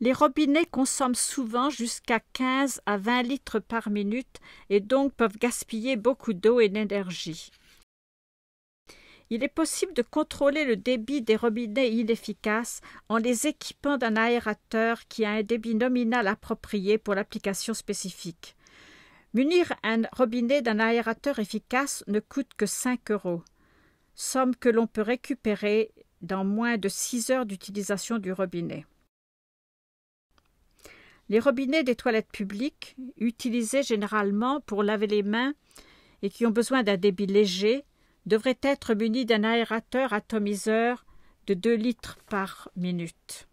Les robinets consomment souvent jusqu'à 15 à 20 litres par minute et donc peuvent gaspiller beaucoup d'eau et d'énergie. Il est possible de contrôler le débit des robinets inefficaces en les équipant d'un aérateur qui a un débit nominal approprié pour l'application spécifique. Munir un robinet d'un aérateur efficace ne coûte que 5 euros, somme que l'on peut récupérer dans moins de 6 heures d'utilisation du robinet. Les robinets des toilettes publiques, utilisés généralement pour laver les mains et qui ont besoin d'un débit léger, devraient être munis d'un aérateur atomiseur de 2 litres par minute.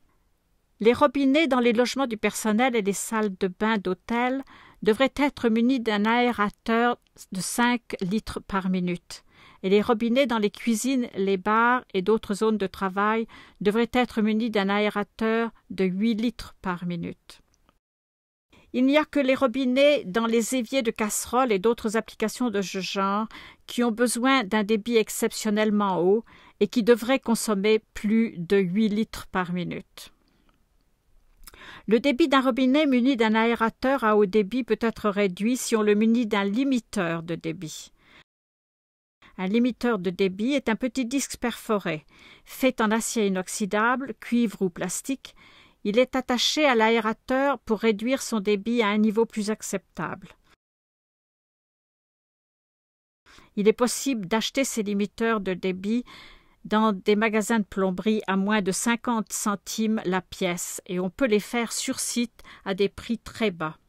Les robinets dans les logements du personnel et les salles de bain d'hôtel devraient être munis d'un aérateur de 5 litres par minute. Et les robinets dans les cuisines, les bars et d'autres zones de travail devraient être munis d'un aérateur de 8 litres par minute. Il n'y a que les robinets dans les éviers de casseroles et d'autres applications de ce genre qui ont besoin d'un débit exceptionnellement haut et qui devraient consommer plus de 8 litres par minute. Le débit d'un robinet muni d'un aérateur à haut débit peut être réduit si on le munit d'un limiteur de débit. Un limiteur de débit est un petit disque perforé, fait en acier inoxydable, cuivre ou plastique, il est attaché à l'aérateur pour réduire son débit à un niveau plus acceptable. Il est possible d'acheter ces limiteurs de débit dans des magasins de plomberie à moins de 50 centimes la pièce et on peut les faire sur site à des prix très bas.